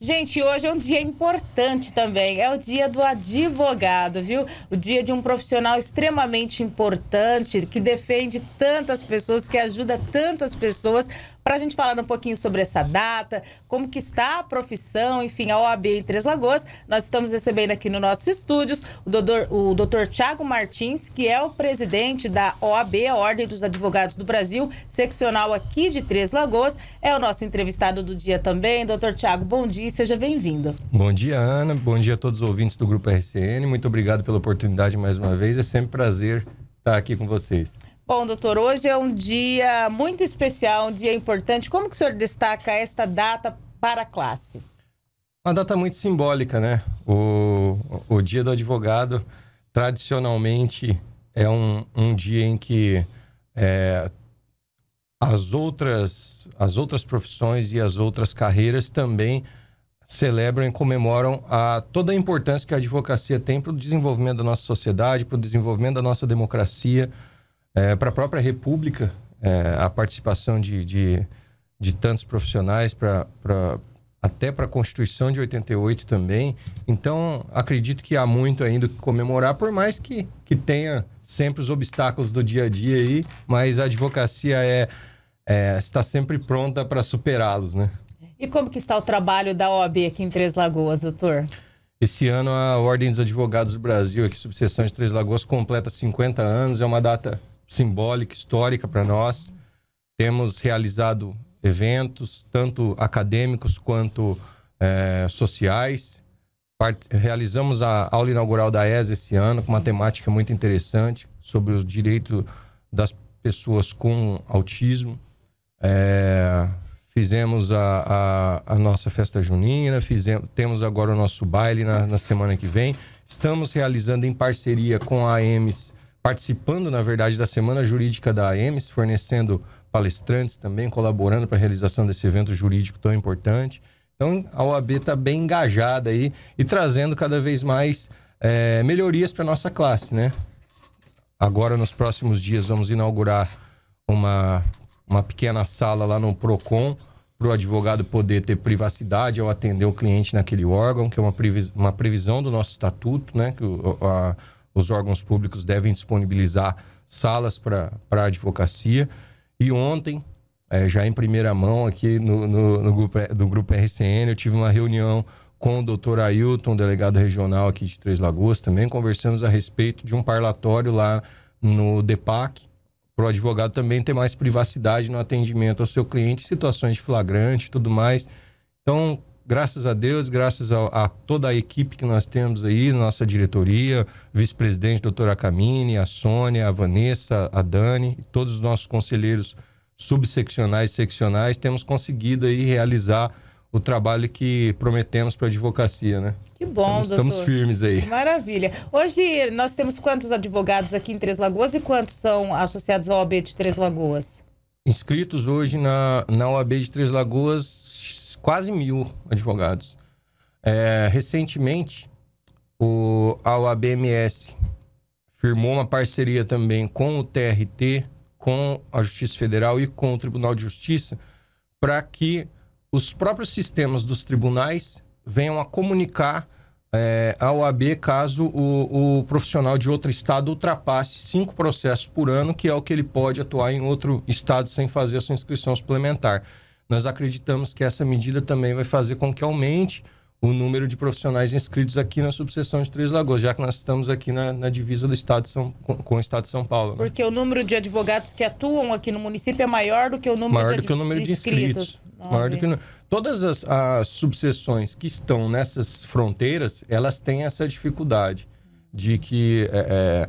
Gente, hoje é um dia importante também. É o dia do advogado, viu? O dia de um profissional extremamente importante que defende tantas pessoas, que ajuda tantas pessoas, para a gente falar um pouquinho sobre essa data, como que está a profissão, enfim, a OAB em Três Lagoas. Nós estamos recebendo aqui nos nossos estúdios o doutor, o doutor Tiago Martins, que é o presidente da OAB, a Ordem dos Advogados do Brasil, seccional aqui de Três Lagoas. É o nosso entrevistado do dia também. Doutor Tiago, bom dia e seja bem-vindo. Bom dia, Ana. Bom dia a todos os ouvintes do Grupo RCN. Muito obrigado pela oportunidade mais uma vez. É sempre um prazer estar aqui com vocês. Bom, doutor, hoje é um dia muito especial, um dia importante. Como que o senhor destaca esta data para a classe? Uma data muito simbólica, né? O, o Dia do Advogado, tradicionalmente, é um, um dia em que é, as, outras, as outras profissões e as outras carreiras também celebram e comemoram a, toda a importância que a advocacia tem para o desenvolvimento da nossa sociedade, para o desenvolvimento da nossa democracia, é, para a própria República, é, a participação de, de, de tantos profissionais, pra, pra até para a Constituição de 88 também. Então, acredito que há muito ainda que comemorar, por mais que, que tenha sempre os obstáculos do dia a dia aí, mas a advocacia é, é está sempre pronta para superá-los, né? E como que está o trabalho da OAB aqui em Três Lagoas, doutor? Esse ano a Ordem dos Advogados do Brasil, aqui subseção de Três Lagoas, completa 50 anos. É uma data simbólica, histórica para nós. Temos realizado eventos, tanto acadêmicos quanto é, sociais. Part... Realizamos a aula inaugural da ESA esse ano, com uma temática muito interessante sobre o direito das pessoas com autismo. É... fizemos a, a, a, nossa festa junina, fizemos, temos agora o nosso baile na, na semana que vem. Estamos realizando em parceria com a AMS participando, na verdade, da Semana Jurídica da AMS, fornecendo palestrantes também, colaborando para a realização desse evento jurídico tão importante. Então, a OAB está bem engajada aí e trazendo cada vez mais é, melhorias para nossa classe, né? Agora, nos próximos dias, vamos inaugurar uma, uma pequena sala lá no PROCON para o advogado poder ter privacidade ao atender o cliente naquele órgão, que é uma, previs, uma previsão do nosso estatuto, né? Que o, a, os órgãos públicos devem disponibilizar salas para a advocacia. E ontem, é, já em primeira mão aqui no, no, no, grupo, no grupo RCN, eu tive uma reunião com o doutor Ailton, delegado regional aqui de Três Lagoas, também conversamos a respeito de um parlatório lá no DEPAC, para o advogado também ter mais privacidade no atendimento ao seu cliente, situações de flagrante e tudo mais. Então, graças a Deus, graças a, a, toda a equipe que nós temos aí, nossa diretoria, vice-presidente doutora Camini, a Sônia, a Vanessa, a Dani, todos os nossos conselheiros subseccionais, seccionais, temos conseguido aí realizar o trabalho que prometemos para a advocacia, né? Que bom, estamos, doutor. Estamos firmes aí. Maravilha. Hoje nós temos quantos advogados aqui em Três Lagoas e quantos são associados à OAB de Três Lagoas? Inscritos hoje na, na OAB de Três Lagoas quase mil advogados. É, recentemente, o, a UABMS firmou uma parceria também com o TRT, com a Justiça Federal e com o Tribunal de Justiça, para que os próprios sistemas dos tribunais venham a comunicar é, a OAB caso o, o, profissional de outro estado ultrapasse cinco processos por ano, que é o que ele pode atuar em outro estado sem fazer a sua inscrição suplementar. Nós acreditamos que essa medida também vai fazer com que aumente o número de profissionais inscritos aqui na subseção de Três Lagoas, já que nós estamos aqui na, na divisa do estado de São, com, o estado de São Paulo. Né? Porque o número de advogados que atuam aqui no município é maior do que o número maior de, do que o número de inscritos. maior do que o... Todas as, as subseções que estão nessas fronteiras, elas têm essa dificuldade de que é, é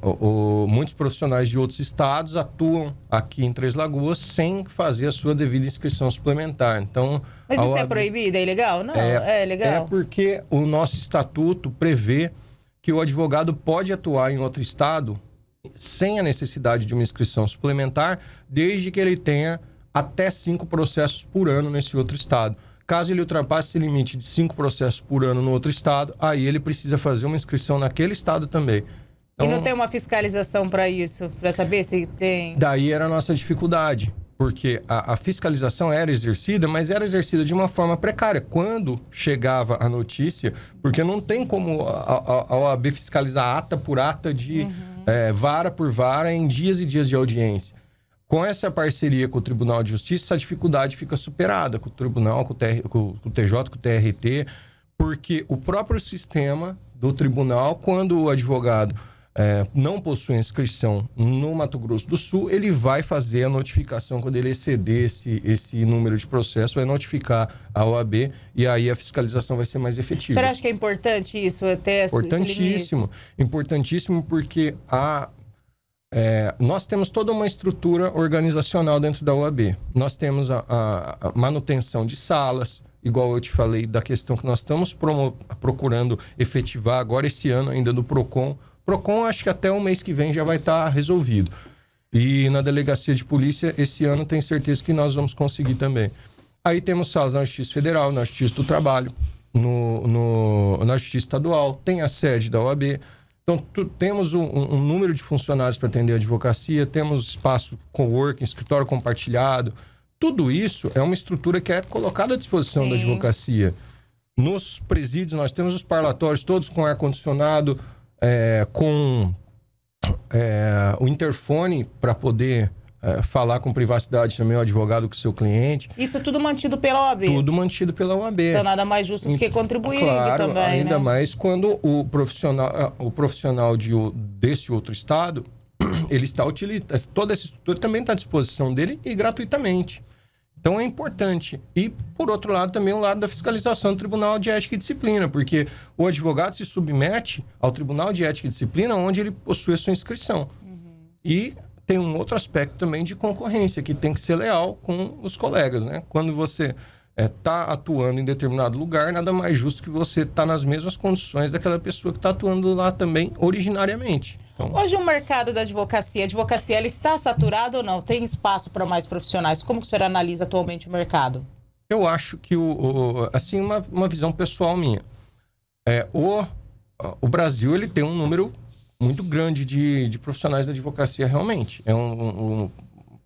o, o, muitos profissionais de outros estados atuam aqui em Três Lagoas sem fazer a sua devida inscrição suplementar. Então, Mas isso OAB... é proibido? É ilegal? Não, é, é legal. É porque o nosso estatuto prevê que o advogado pode atuar em outro estado sem a necessidade de uma inscrição suplementar, desde que ele tenha até cinco processos por ano nesse outro estado. Caso ele ultrapasse esse limite de cinco processos por ano no outro estado, aí ele precisa fazer uma inscrição naquele estado também. Então, e não então, tem uma fiscalização para isso, para saber se tem. Daí era a nossa dificuldade, porque a, a, fiscalização era exercida, mas era exercida de uma forma precária. Quando chegava a notícia, porque não tem como a, a, a OAB fiscalizar ata por ata, de uhum. é, vara por vara, em dias e dias de audiência. Com essa parceria com o Tribunal de Justiça, essa dificuldade fica superada com o Tribunal, com o, TR, com o TJ, com o TRT, porque o próprio sistema do tribunal, quando o advogado é, não possui inscrição no Mato Grosso do Sul, ele vai fazer a notificação quando ele exceder esse, esse número de processos, vai notificar a OAB e aí a fiscalização vai ser mais efetiva. Você acha que é importante isso até Importantíssimo, importantíssimo porque a é, nós temos toda uma estrutura organizacional dentro da OAB. Nós temos a, a, a manutenção de salas, igual eu te falei da questão que nós estamos promo, procurando efetivar agora esse ano ainda do PROCON, PROCON, acho que até o mês que vem já vai estar tá resolvido. E na delegacia de polícia, esse ano, tenho certeza que nós vamos conseguir também. Aí temos salas na Justiça Federal, na Justiça do Trabalho, no, no na Justiça Estadual, tem a sede da OAB. Então, tu, temos um, um, número de funcionários para atender a advocacia, temos espaço coworking, escritório compartilhado. Tudo isso é uma estrutura que é colocada à disposição Sim. da advocacia. Nos presídios, nós temos os parlatórios todos com ar-condicionado, é, com é, o interfone para poder é, falar com privacidade também o advogado com o seu cliente. Isso tudo mantido pela OAB? Tudo mantido pela OAB. Então nada mais justo do que então, contribuir claro, também, ainda né? mais quando o profissional, é, o profissional de, desse outro estado, ele está utilizando, toda essa estrutura também está à disposição dele e gratuitamente. Então é importante. E, por outro lado, também o lado da fiscalização do Tribunal de Ética e Disciplina, porque o advogado se submete ao Tribunal de Ética e Disciplina, onde ele possui a sua inscrição. Uhum. E tem um outro aspecto também de concorrência, que tem que ser leal com os colegas. Né? Quando você está eh, é, atuando em determinado lugar, nada mais justo que você está nas mesmas condições daquela pessoa que está atuando lá também originariamente. Então... Hoje o mercado da advocacia, a advocacia ela está saturada ou não? Tem espaço para mais profissionais? Como que o senhor analisa atualmente o mercado? Eu acho que, o, o assim, uma, uma visão pessoal minha. É, o, o Brasil ele tem um número muito grande de, de profissionais da advocacia realmente. É um, um,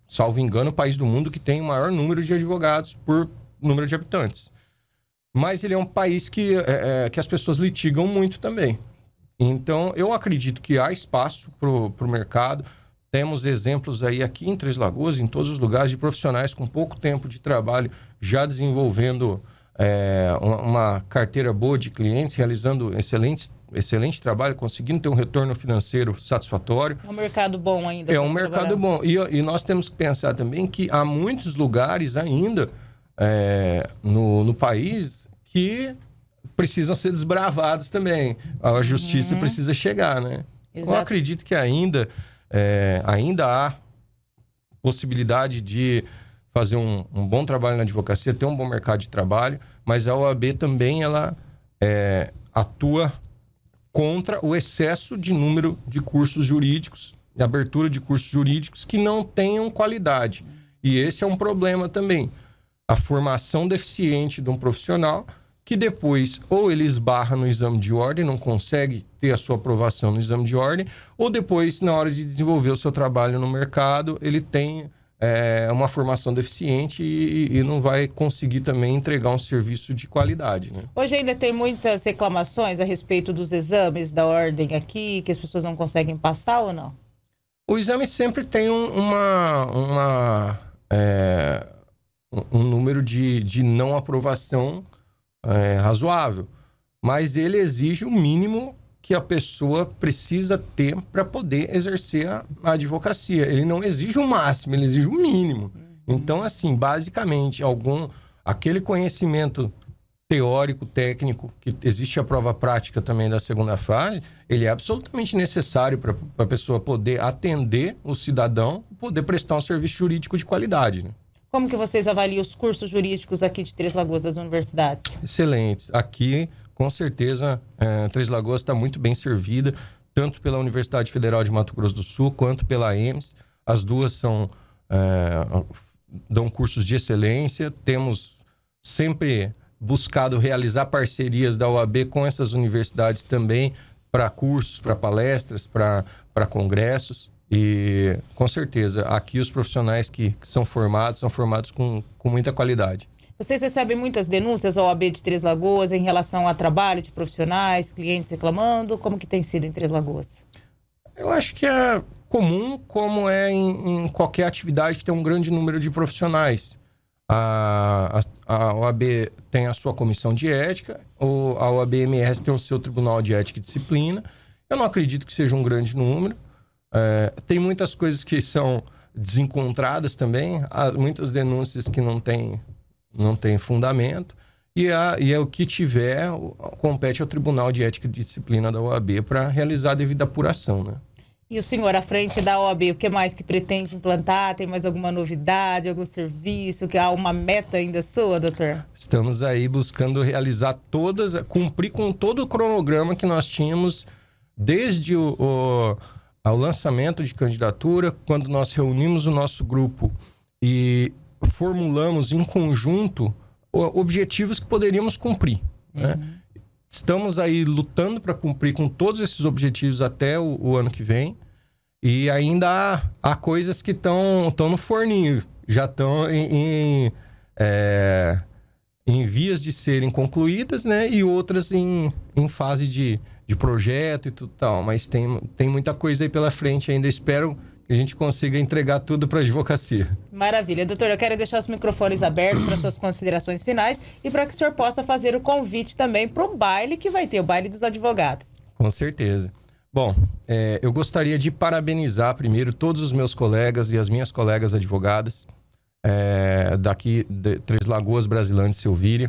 salvo engano, o país do mundo que tem o maior número de advogados por número de habitantes. Mas ele é um país que, é, é que as pessoas litigam muito também. Então, eu acredito que há espaço para o mercado. Temos exemplos aí aqui em Três Lagoas, em todos os lugares, de profissionais com pouco tempo de trabalho já desenvolvendo é, uma carteira boa de clientes, realizando excelentes excelente trabalho, conseguindo ter um retorno financeiro satisfatório. É um mercado bom ainda. É um mercado bom. E, e, nós temos que pensar também que há muitos lugares ainda é, no, no país que precisam ser desbravados também. A justiça uhum. precisa chegar, né? Exato. Eu acredito que ainda, é, ainda há possibilidade de fazer um, um, bom trabalho na advocacia, ter um bom mercado de trabalho, mas a OAB também ela é, atua contra o excesso de número de cursos jurídicos, de abertura de cursos jurídicos que não tenham qualidade. E esse é um problema também. A formação deficiente de um profissional que depois ou ele esbarra no exame de ordem, não consegue ter a sua aprovação no exame de ordem, ou depois, na hora de desenvolver o seu trabalho no mercado, ele tem é, uma formação deficiente e, e, não vai conseguir também entregar um serviço de qualidade. Né? Hoje ainda tem muitas reclamações a respeito dos exames da ordem aqui, que as pessoas não conseguem passar ou não? O exame sempre tem um, uma, uma é, um número de, de não aprovação é, razoável, mas ele exige o um mínimo que a pessoa precisa ter para poder exercer a, a, advocacia. Ele não exige o máximo, ele exige o mínimo. Uhum. Então, assim, basicamente, algum aquele conhecimento teórico, técnico, que existe a prova prática também da segunda fase, ele é absolutamente necessário para a pessoa poder atender o cidadão, poder prestar um serviço jurídico de qualidade. Né? Como que vocês avaliam os cursos jurídicos aqui de Três Lagoas das universidades? Excelentes. Aqui, com certeza, é, Três Lagoas está muito bem servida, tanto pela Universidade Federal de Mato Grosso do Sul quanto pela EMS. As duas são é, dão cursos de excelência. Temos sempre buscado realizar parcerias da OAB com essas universidades também para cursos, para palestras, para congressos. E com certeza, aqui os profissionais que, que são formados são formados com, com muita qualidade. Vocês recebem muitas denúncias ao OAB de Três Lagoas em relação a trabalho de profissionais, clientes reclamando? Como que tem sido em Três Lagoas? Eu acho que é comum, como é em, em qualquer atividade que tem um grande número de profissionais. A, a, a, OAB tem a sua comissão de ética, a OABMS tem o seu tribunal de ética e disciplina. Eu não acredito que seja um grande número. É, tem muitas coisas que são desencontradas também, há muitas denúncias que não têm não tem fundamento, e, há, e é o que tiver, compete ao Tribunal de Ética e Disciplina da OAB para realizar a devida apuração, né? E o senhor, à frente da OAB, o que mais que pretende implantar? Tem mais alguma novidade, algum serviço? que Há uma meta ainda sua, doutor? Estamos aí buscando realizar todas, cumprir com todo o cronograma que nós tínhamos desde o, o ao lançamento de candidatura, quando nós reunimos o nosso grupo e formulamos em conjunto objetivos que poderíamos cumprir. Né? Uhum. Né? Estamos aí lutando para cumprir com todos esses objetivos até o, o ano que vem. E ainda há, há coisas que estão no forninho, já estão em, em, é, em, vias de serem concluídas, né? E outras em, em fase de, de projeto e tudo tal, mas tem, tem muita coisa aí pela frente ainda. Espero que a gente consiga entregar tudo para a advocacia. Maravilha. Doutor, eu quero deixar os microfones abertos para suas considerações finais e para que o senhor possa fazer o convite também para o baile que vai ter, o baile dos advogados. Com certeza. Bom, é, eu gostaria de parabenizar primeiro todos os meus colegas e as minhas colegas advogadas é, daqui de Três Lagoas, Brasilândia e Silvíria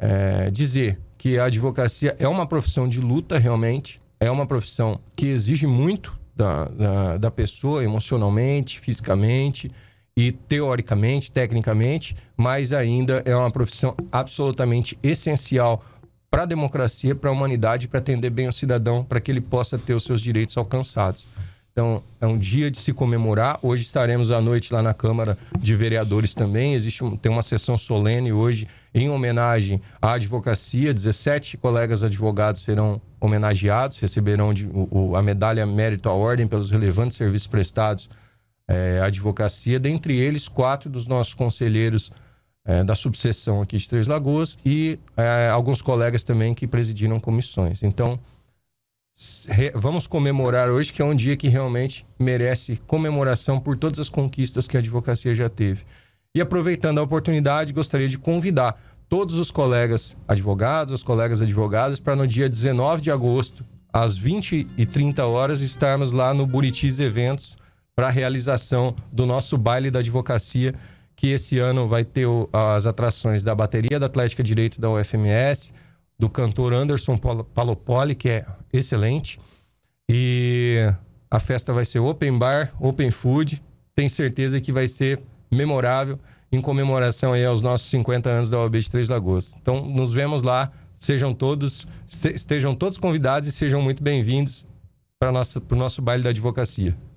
é, dizer que a advocacia é uma profissão de luta, realmente, é uma profissão que exige muito da, da, da pessoa emocionalmente, fisicamente e teoricamente, tecnicamente, mas ainda é uma profissão absolutamente essencial para a democracia, para a humanidade, para atender bem o cidadão, para que ele possa ter os seus direitos alcançados. Então, é um dia de se comemorar. Hoje estaremos à noite lá na Câmara de Vereadores também. Existe tem uma sessão solene hoje em homenagem à advocacia. 17 colegas advogados serão homenageados, receberão de, o, a medalha Mérito à Ordem pelos relevantes serviços prestados é, à advocacia. Dentre eles, quatro dos nossos conselheiros é, da subseção aqui de Três Lagoas e é, alguns colegas também que presidiram comissões. Então vamos comemorar hoje, que é um dia que realmente merece comemoração por todas as conquistas que a advocacia já teve. E aproveitando a oportunidade, gostaria de convidar todos os colegas advogados, as colegas advogadas, para no dia 19 de agosto, às 20 e 30 horas, estarmos lá no Buritis Eventos para a realização do nosso baile da advocacia, que esse ano vai ter as atrações da Bateria da Atlética Direito da UFMS, do cantor Anderson Palopoli, que é excelente. E a festa vai ser open bar, open food. Tenho certeza que vai ser memorável em comemoração aí aos nossos 50 anos da OAB de Três Lagoas. Então, nos vemos lá. Sejam todos, estejam todos convidados e sejam muito bem-vindos para o nosso baile da advocacia.